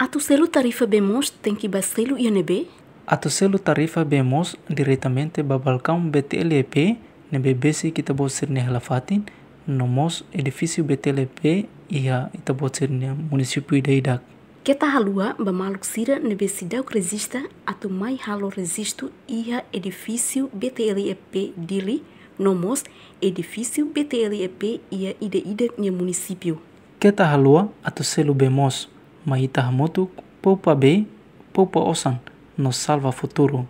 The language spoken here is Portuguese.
Atuselu tarifa bemos tem que baselu INB? Atuselu tarifa bemos diretamente babalcão BTLP, nebebesi que tabo ser nehlafatin, nomos edifício BTLP ia itabo ser ne município de Idak. Keta halua bamaluk sira nebesidau resista atu mai halo resisto ia edifício BTLP dili, nomos edifício BTLP ia ide Idak ne município. Keta halua atuselu bemos Maitahamotu poupa bem, poupa osan, nos salva futuro.